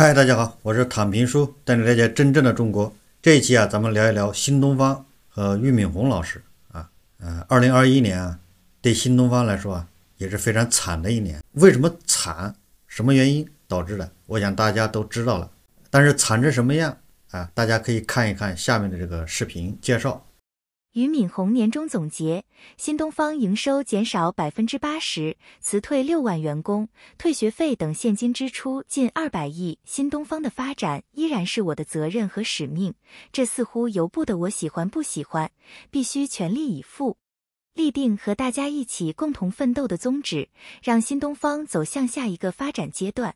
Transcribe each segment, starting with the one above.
嗨，大家好，我是躺平叔，带你了解真正的中国。这一期啊，咱们聊一聊新东方和俞敏洪老师啊。呃，二零二一年啊，对新东方来说啊，也是非常惨的一年。为什么惨？什么原因导致的？我想大家都知道了。但是惨成什么样啊？大家可以看一看下面的这个视频介绍。俞敏洪年终总结：新东方营收减少百分之八十，辞退六万员工，退学费等现金支出近二百亿。新东方的发展依然是我的责任和使命，这似乎由不得我喜欢不喜欢，必须全力以赴，立定和大家一起共同奋斗的宗旨，让新东方走向下一个发展阶段。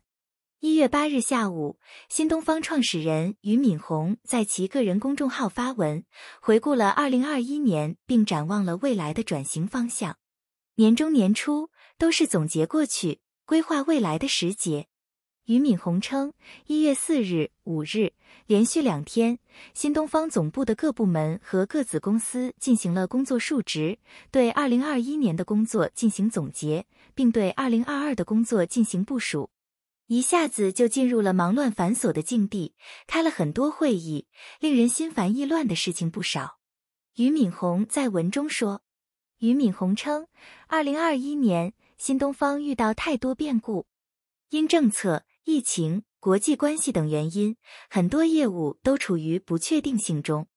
一月八日下午，新东方创始人俞敏洪在其个人公众号发文，回顾了二零二一年，并展望了未来的转型方向。年终年初都是总结过去、规划未来的时节。俞敏洪称，一月四日、五日连续两天，新东方总部的各部门和各子公司进行了工作述职，对二零二一年的工作进行总结，并对二零二二的工作进行部署。一下子就进入了忙乱繁琐的境地，开了很多会议，令人心烦意乱的事情不少。俞敏洪在文中说：“俞敏洪称，二零二一年新东方遇到太多变故，因政策、疫情、国际关系等原因，很多业务都处于不确定性中。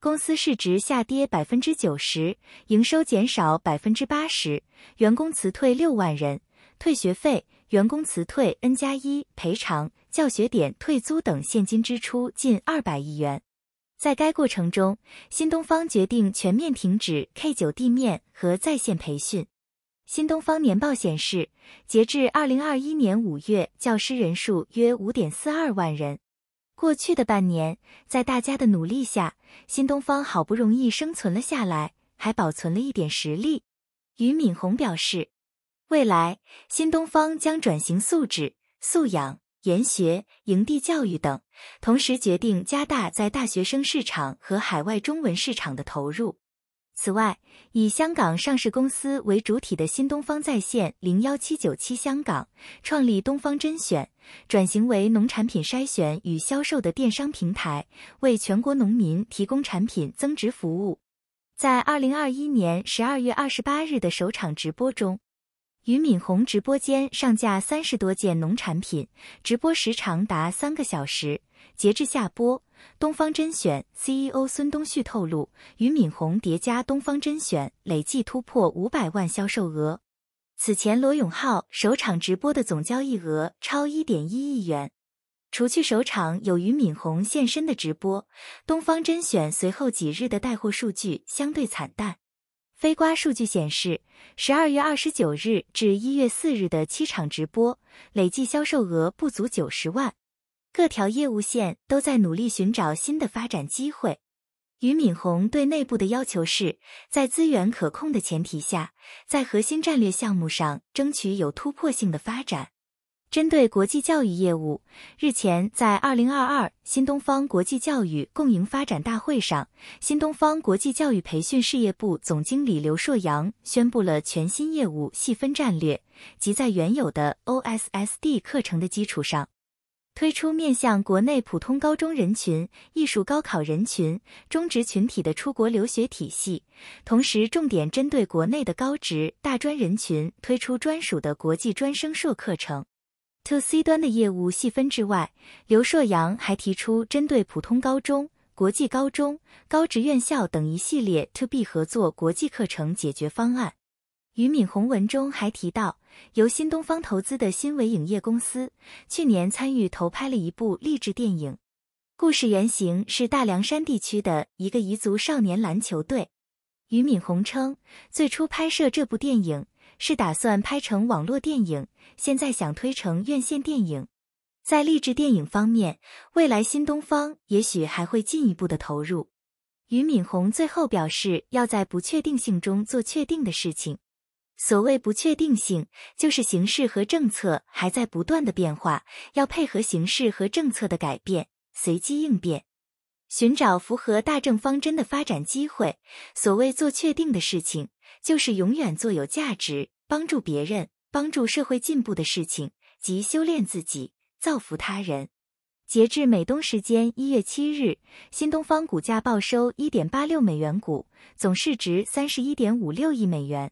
公司市值下跌百分之九十，营收减少百分之八十，员工辞退六万人，退学费。”员工辞退、N 加一赔偿、教学点退租等现金支出近二百亿元。在该过程中，新东方决定全面停止 K 九地面和在线培训。新东方年报显示，截至二零二一年五月，教师人数约五点四二万人。过去的半年，在大家的努力下，新东方好不容易生存了下来，还保存了一点实力。俞敏洪表示。未来，新东方将转型素质、素养、研学、营地教育等，同时决定加大在大学生市场和海外中文市场的投入。此外，以香港上市公司为主体的新东方在线零幺七九七香港创立东方甄选，转型为农产品筛选与销售的电商平台，为全国农民提供产品增值服务。在二零二一年十二月二十八日的首场直播中。俞敏洪直播间上架三十多件农产品，直播时长达三个小时。截至下播，东方甄选 CEO 孙东旭透露，俞敏洪叠加东方甄选累计突破五百万销售额。此前，罗永浩首场直播的总交易额超一点一亿元。除去首场有俞敏洪现身的直播，东方甄选随后几日的带货数据相对惨淡。飞瓜数据显示，十二月二十九日至一月四日的七场直播累计销售额不足九十万。各条业务线都在努力寻找新的发展机会。俞敏洪对内部的要求是在资源可控的前提下，在核心战略项目上争取有突破性的发展。针对国际教育业务，日前在二零二二新东方国际教育共赢发展大会上，新东方国际教育培训事业部总经理刘硕阳宣布了全新业务细分战略，即在原有的 OSSD 课程的基础上，推出面向国内普通高中人群、艺术高考人群、中职群体的出国留学体系，同时重点针对国内的高职、大专人群推出专属的国际专升硕课程。to C 端的业务细分之外，刘硕阳还提出针对普通高中、国际高中、高职院校等一系列 to B 合作国际课程解决方案。俞敏洪文中还提到，由新东方投资的新维影业公司去年参与投拍了一部励志电影，故事原型是大凉山地区的一个彝族少年篮球队。俞敏洪称，最初拍摄这部电影。是打算拍成网络电影，现在想推成院线电影。在励志电影方面，未来新东方也许还会进一步的投入。俞敏洪最后表示，要在不确定性中做确定的事情。所谓不确定性，就是形势和政策还在不断的变化，要配合形势和政策的改变，随机应变，寻找符合大政方针的发展机会。所谓做确定的事情。就是永远做有价值、帮助别人、帮助社会进步的事情，即修炼自己、造福他人。截至美东时间一月七日，新东方股价报收一点八六美元股，总市值三十一点五六亿美元。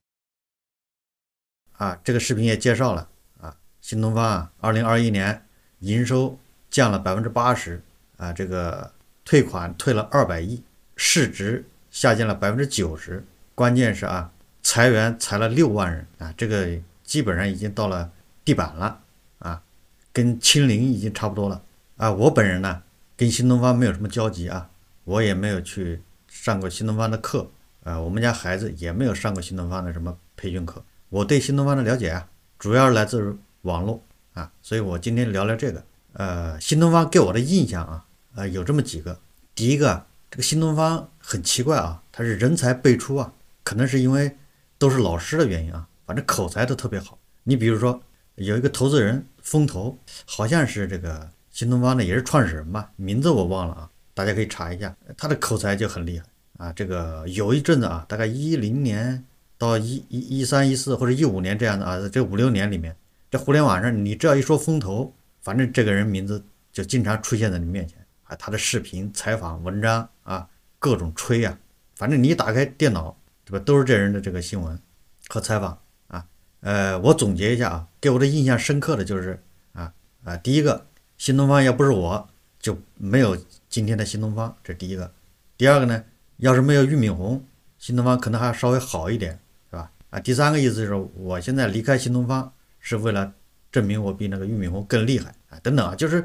啊，这个视频也介绍了啊，新东方啊，二零二一年营收降了百分之八十啊，这个退款退了二百亿，市值下降了百分之九十。关键是啊。裁员裁了六万人啊，这个基本上已经到了地板了啊，跟清零已经差不多了啊。我本人呢跟新东方没有什么交集啊，我也没有去上过新东方的课啊，我们家孩子也没有上过新东方的什么培训课。我对新东方的了解啊，主要来自于网络啊，所以我今天聊聊这个。呃，新东方给我的印象啊，呃，有这么几个。第一个，这个新东方很奇怪啊，它是人才辈出啊，可能是因为。都是老师的原因啊，反正口才都特别好。你比如说，有一个投资人，风投，好像是这个新东方的，也是创始人吧，名字我忘了啊，大家可以查一下。他的口才就很厉害啊。这个有一阵子啊，大概一零年到一一一三一四或者一五年这样的啊，这五六年里面，这互联网上你只要一说风投，反正这个人名字就经常出现在你面前啊。他的视频、采访、文章啊，各种吹啊，反正你一打开电脑。对吧？都是这人的这个新闻和采访啊，呃，我总结一下啊，给我的印象深刻的就是啊啊，第一个，新东方要不是我就没有今天的新东方，这是第一个。第二个呢，要是没有俞敏洪，新东方可能还稍微好一点，是吧？啊，第三个意思就是，我现在离开新东方是为了证明我比那个俞敏洪更厉害啊，等等啊，就是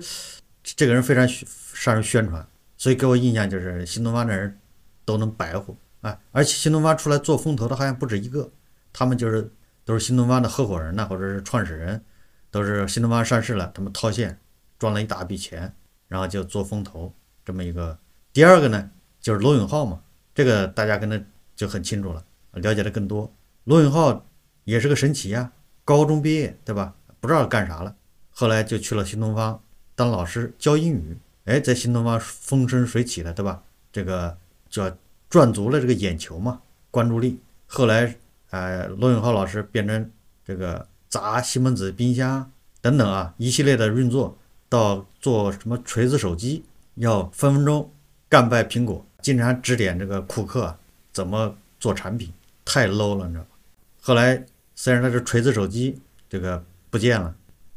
这个人非常善于宣传，所以给我印象就是新东方这人都能白活。哎，而且新东方出来做风投的好像不止一个，他们就是都是新东方的合伙人呐，或者是创始人，都是新东方上市了，他们套现赚了一大笔钱，然后就做风投这么一个。第二个呢，就是罗永浩嘛，这个大家跟他就很清楚了，了解的更多。罗永浩也是个神奇呀，高中毕业对吧？不知道干啥了，后来就去了新东方当老师教英语，哎，在新东方风生水起的对吧？这个叫。赚足了这个眼球嘛，关注力。后来，哎，罗永浩老师变成这个砸西门子冰箱等等啊，一系列的运作，到做什么锤子手机，要分分钟干败苹果，经常指点这个库克怎么做产品太 low 了，你知道吧？后来虽然他是锤子手机这个不见了，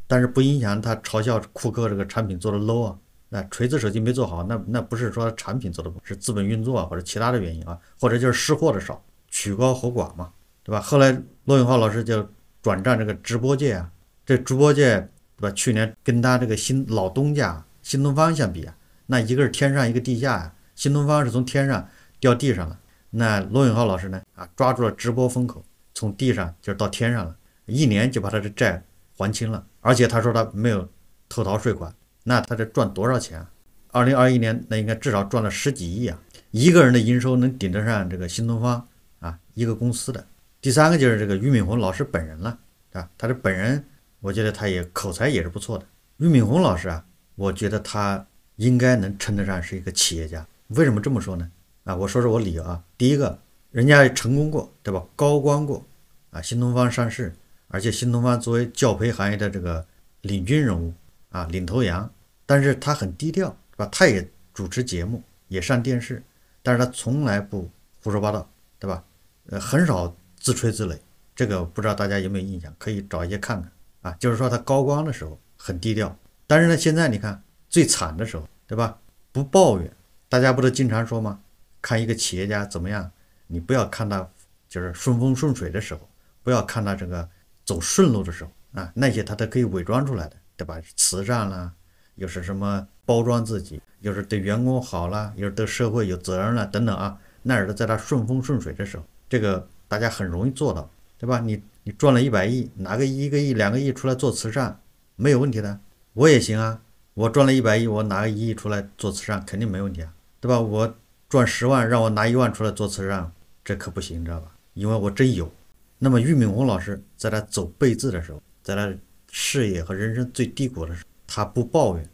但是不影响他嘲笑库克这个产品做的 low 啊。那锤子手机没做好，那那不是说产品做的不好，是资本运作啊，或者其他的原因啊，或者就是试货的少，曲高和寡嘛，对吧？后来罗永浩老师就转战这个直播界啊，这直播界，对吧？去年跟他这个新老东家新东方相比啊，那一个是天上，一个地下呀。新东方是从天上掉地上了，那罗永浩老师呢，啊，抓住了直播风口，从地上就是到天上了，一年就把他的债还清了，而且他说他没有偷逃税款。那他这赚多少钱？二零二一年那应该至少赚了十几亿啊！一个人的营收能顶得上这个新东方啊，一个公司的。第三个就是这个俞敏洪老师本人了，啊，他的本人，我觉得他也口才也是不错的。俞敏洪老师啊，我觉得他应该能称得上是一个企业家。为什么这么说呢？啊，我说说我理由啊。第一个，人家成功过，对吧？高光过，啊，新东方上市，而且新东方作为教培行业的这个领军人物。啊，领头羊，但是他很低调，对吧？他也主持节目，也上电视，但是他从来不胡说八道，对吧？呃，很少自吹自擂，这个不知道大家有没有印象？可以找一些看看啊。就是说他高光的时候很低调，但是呢，现在你看最惨的时候，对吧？不抱怨，大家不都经常说吗？看一个企业家怎么样，你不要看他就是顺风顺水的时候，不要看他这个走顺路的时候啊，那些他都可以伪装出来的。对吧？慈善啦，又是什么包装自己，又是对员工好啦，又是对社会有责任啦，等等啊。那是在他顺风顺水的时候，这个大家很容易做到，对吧？你你赚了一百亿，拿个一个亿、两个亿出来做慈善，没有问题的。我也行啊，我赚了一百亿，我拿个一亿出来做慈善，肯定没问题啊，对吧？我赚十万，让我拿一万出来做慈善，这可不行，你知道吧？因为我真有。那么俞敏洪老师在那走背字的时候，在那。事业和人生最低谷的时候，他不抱怨，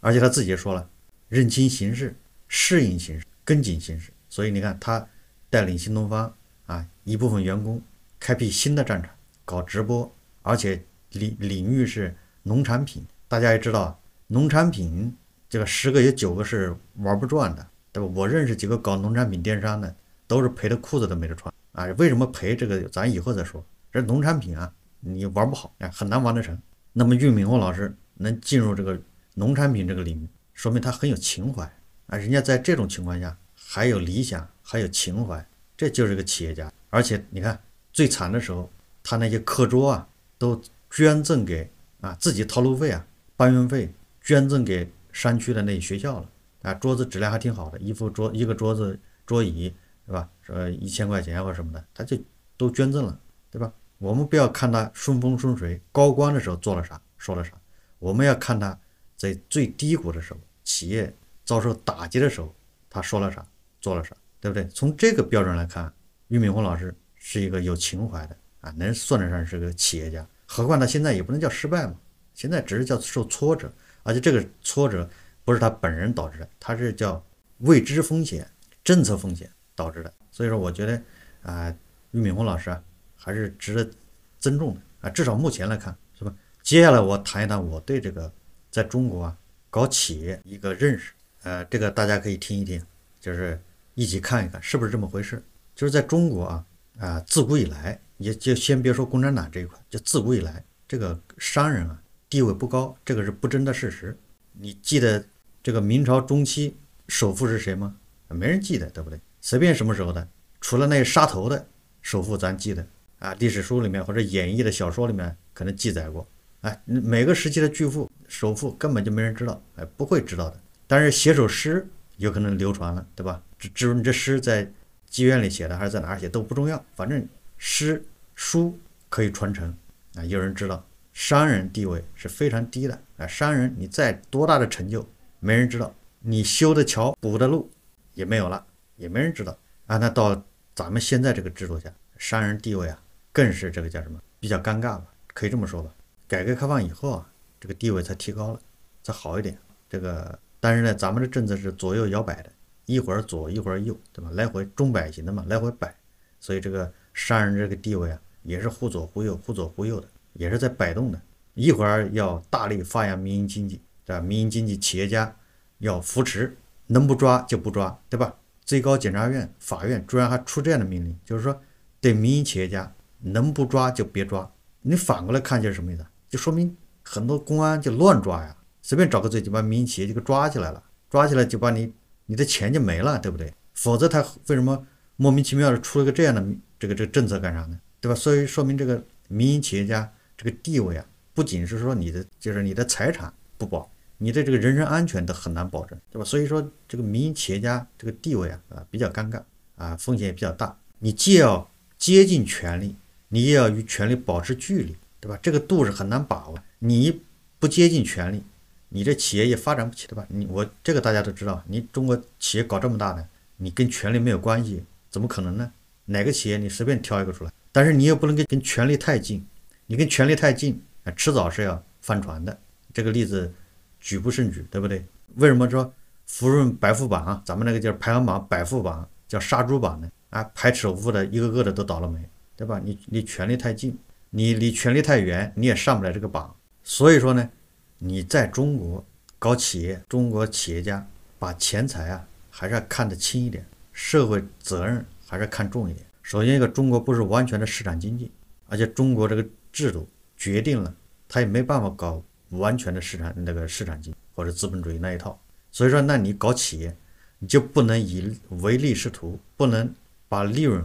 而且他自己也说了，认清形势，适应形势，跟紧形势。所以你看他带领新东方啊，一部分员工开辟新的战场，搞直播，而且领领域是农产品。大家也知道，农产品这个十个有九个是玩不转的，对吧？我认识几个搞农产品电商的，都是赔的裤子都没得穿啊。为什么赔？这个咱以后再说。这农产品啊。你玩不好哎，很难玩得成。那么玉敏洪老师能进入这个农产品这个领域，说明他很有情怀啊！人家在这种情况下还有理想，还有情怀，这就是个企业家。而且你看最惨的时候，他那些课桌啊都捐赠给啊自己掏路费啊搬运费捐赠给山区的那学校了啊。桌子质量还挺好的，一副桌一个桌子桌椅是吧？呃，一千块钱或者什么的，他就都捐赠了，对吧？我们不要看他顺风顺水、高光的时候做了啥、说了啥，我们要看他，在最低谷的时候，企业遭受打击的时候，他说了啥、做了啥，对不对？从这个标准来看，俞敏洪老师是一个有情怀的啊，能算得上是个企业家。何况他现在也不能叫失败嘛，现在只是叫受挫折，而且这个挫折不是他本人导致的，他是叫未知风险、政策风险导致的。所以说，我觉得啊，俞敏洪老师啊。还是值得尊重的啊，至少目前来看是吧？接下来我谈一谈我对这个在中国啊搞企业一个认识，呃，这个大家可以听一听，就是一起看一看是不是这么回事。就是在中国啊啊，自古以来，你就先别说共产党这一块，就自古以来这个商人啊地位不高，这个是不争的事实。你记得这个明朝中期首富是谁吗？没人记得，对不对？随便什么时候的，除了那杀头的首富，咱记得。啊，历史书里面或者演绎的小说里面可能记载过，哎，每个时期的巨富首富根本就没人知道，哎，不会知道的。但是写首诗有可能流传了，对吧？至于你这诗在妓院里写的还是在哪儿写都不重要，反正诗书可以传承，啊，有人知道。商人地位是非常低的，啊，商人你再多大的成就没人知道，你修的桥补的路也没有了，也没人知道。啊，那到咱们现在这个制度下，商人地位啊。更是这个叫什么比较尴尬吧？可以这么说吧。改革开放以后啊，这个地位才提高了，才好一点。这个，但是呢，咱们的政策是左右摇摆的，一会儿左一会儿右，对吧？来回钟摆型的嘛，来回摆。所以这个商人这个地位啊，也是忽左忽右、忽左忽右的，也是在摆动的。一会儿要大力发扬民营经济，对吧？民营经济、企业家要扶持，能不抓就不抓，对吧？最高检察院、法院居然还出这样的命令，就是说对民营企业家。能不抓就别抓，你反过来看一下是什么意思？就说明很多公安就乱抓呀，随便找个罪就把民营企业就给抓起来了，抓起来就把你你的钱就没了，对不对？否则他为什么莫名其妙的出了个这样的这个这个政策干啥呢？对吧？所以说明这个民营企业家这个地位啊，不仅是说你的就是你的财产不保，你的这个人身安全都很难保证，对吧？所以说这个民营企业家这个地位啊啊比较尴尬啊，风险也比较大，你既要竭尽全力。你也要与权力保持距离，对吧？这个度是很难把握。你不接近权力，你这企业也发展不起，对吧？你我这个大家都知道。你中国企业搞这么大的，你跟权力没有关系，怎么可能呢？哪个企业你随便挑一个出来，但是你也不能跟跟权力太近。你跟权力太近啊，迟早是要翻船的。这个例子举不胜举，对不对？为什么说福润百富榜啊，咱们那个叫排行榜百富榜叫杀猪榜呢？啊，排首富的，一个个的都倒了霉。对吧？你离权力太近，你离权力太远，你也上不来这个榜。所以说呢，你在中国搞企业，中国企业家把钱财啊，还是要看得轻一点，社会责任还是看重一点。首先，一个中国不是完全的市场经济，而且中国这个制度决定了他也没办法搞完全的市场那个市场经济或者资本主义那一套。所以说，那你搞企业，你就不能以唯利是图，不能把利润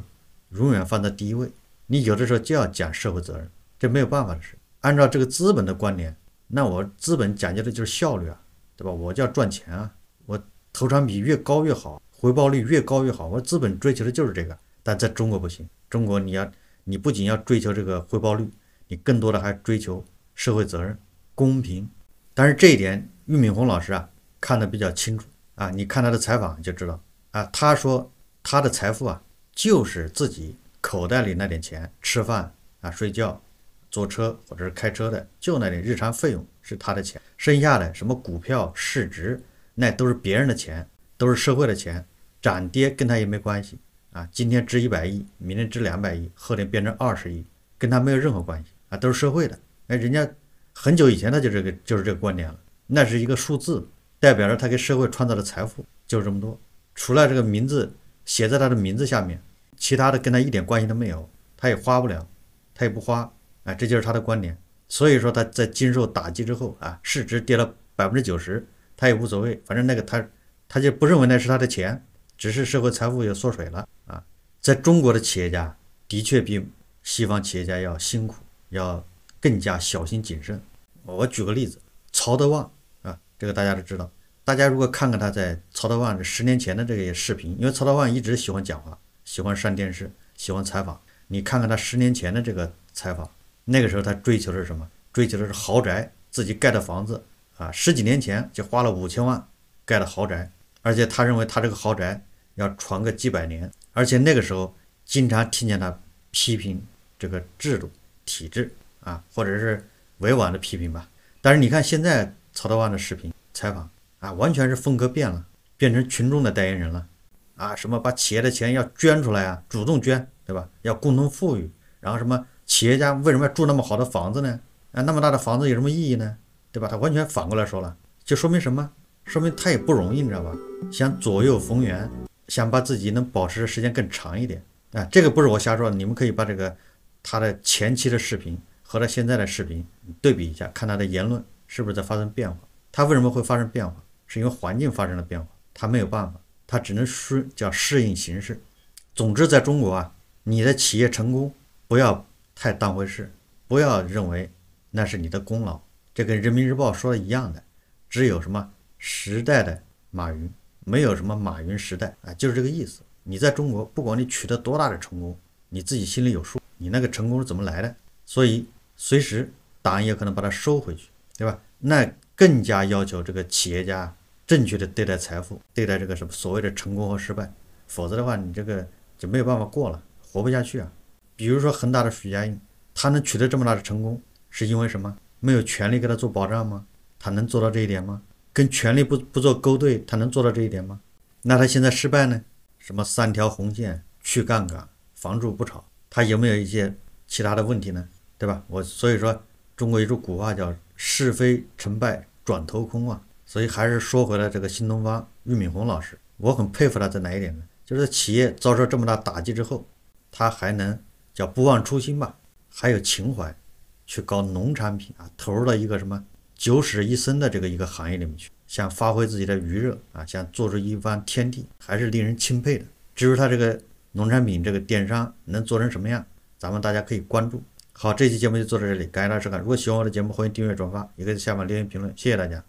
永远放在第一位。你有的时候就要讲社会责任，这没有办法的事。按照这个资本的观点，那我资本讲究的就是效率啊，对吧？我就要赚钱啊，我投产比越高越好，回报率越高越好，我资本追求的就是这个。但在中国不行，中国你要你不仅要追求这个回报率，你更多的还追求社会责任、公平。但是这一点，俞敏洪老师啊看的比较清楚啊，你看他的采访就知道啊，他说他的财富啊就是自己。口袋里那点钱，吃饭啊、睡觉、坐车或者是开车的，就那点日常费用是他的钱，剩下的什么股票市值，那都是别人的钱，都是社会的钱，涨跌跟他也没关系啊。今天值一百亿，明天值两百亿，后天变成二十亿，跟他没有任何关系啊，都是社会的。哎，人家很久以前他就这个就是这个观点了，那是一个数字，代表着他给社会创造的财富就是这么多，除了这个名字写在他的名字下面。其他的跟他一点关系都没有，他也花不了，他也不花，啊，这就是他的观点。所以说他在经受打击之后啊，市值跌了百分之九十，他也无所谓，反正那个他他就不认为那是他的钱，只是社会财富也缩水了啊。在中国的企业家的确比西方企业家要辛苦，要更加小心谨慎。我举个例子，曹德旺啊，这个大家都知道。大家如果看看他在曹德旺十年前的这个视频，因为曹德旺一直喜欢讲话。喜欢上电视，喜欢采访。你看看他十年前的这个采访，那个时候他追求的是什么？追求的是豪宅，自己盖的房子啊。十几年前就花了五千万盖的豪宅，而且他认为他这个豪宅要传个几百年。而且那个时候经常听见他批评这个制度、体制啊，或者是委婉的批评吧。但是你看现在曹德旺的视频采访啊，完全是风格变了，变成群众的代言人了。啊，什么把企业的钱要捐出来啊，主动捐，对吧？要共同富裕。然后什么企业家为什么要住那么好的房子呢？啊，那么大的房子有什么意义呢？对吧？他完全反过来说了，就说明什么？说明他也不容易，你知道吧？想左右逢源，想把自己能保持的时间更长一点。啊，这个不是我瞎说，你们可以把这个他的前期的视频和他现在的视频对比一下，看他的言论是不是在发生变化。他为什么会发生变化？是因为环境发生了变化，他没有办法。它只能适叫适应形势。总之，在中国啊，你的企业成功不要太当回事，不要认为那是你的功劳。这跟《人民日报》说的一样的，只有什么时代的马云，没有什么马云时代啊，就是这个意思。你在中国，不管你取得多大的成功，你自己心里有数，你那个成功是怎么来的？所以，随时，党也可能把它收回去，对吧？那更加要求这个企业家。正确的对待财富，对待这个什么所谓的成功和失败，否则的话，你这个就没有办法过了，活不下去啊。比如说恒大的许家印，他能取得这么大的成功，是因为什么？没有权利给他做保障吗？他能做到这一点吗？跟权力不不做勾兑，他能做到这一点吗？那他现在失败呢？什么三条红线、去杠杆、房住不炒，他有没有一些其他的问题呢？对吧？我所以说，中国有一句古话叫“是非成败转头空”啊。所以还是说回来，这个新东方俞敏洪老师，我很佩服他在哪一点呢？就是企业遭受这么大打击之后，他还能叫不忘初心吧，还有情怀，去搞农产品啊，投入到一个什么九死一生的这个一个行业里面去，想发挥自己的余热啊，想做出一番天地，还是令人钦佩的。至于他这个农产品这个电商能做成什么样，咱们大家可以关注。好，这期节目就做到这里，感谢大家收看。如果喜欢我的节目，欢迎订阅转发，也可以在下方留言评论。谢谢大家。